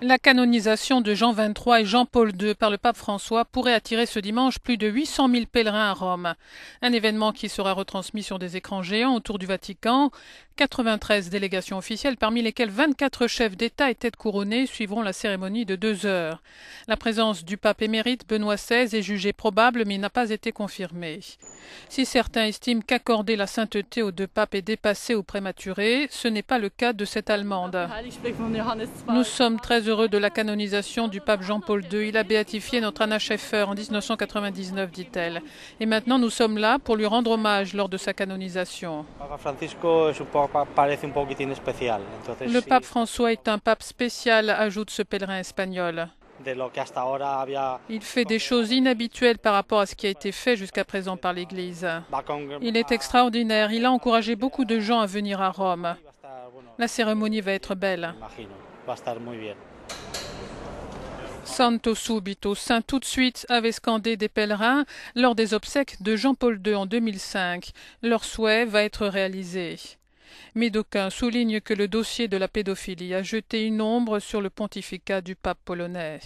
La canonisation de Jean XXIII et Jean-Paul II par le pape François pourrait attirer ce dimanche plus de 800 000 pèlerins à Rome. Un événement qui sera retransmis sur des écrans géants autour du Vatican. 93 délégations officielles, parmi lesquelles 24 chefs d'État et têtes couronnées, suivront la cérémonie de deux heures. La présence du pape émérite Benoît XVI est jugée probable mais n'a pas été confirmée. Si certains estiment qu'accorder la sainteté aux deux papes est dépassé ou prématuré, ce n'est pas le cas de cette Allemande. Nous sommes très heureux de la canonisation du pape Jean-Paul II. Il a béatifié notre Anna Schaeffer en 1999, dit-elle. Et maintenant, nous sommes là pour lui rendre hommage lors de sa canonisation. Le pape François est un pape spécial, ajoute ce pèlerin espagnol. Il fait des choses inhabituelles par rapport à ce qui a été fait jusqu'à présent par l'Église. Il est extraordinaire. Il a encouragé beaucoup de gens à venir à Rome. La cérémonie va être belle. Santo subito, saint tout de suite, avait scandé des pèlerins lors des obsèques de Jean-Paul II en 2005. Leur souhait va être réalisé. Mais souligne que le dossier de la pédophilie a jeté une ombre sur le pontificat du pape polonais.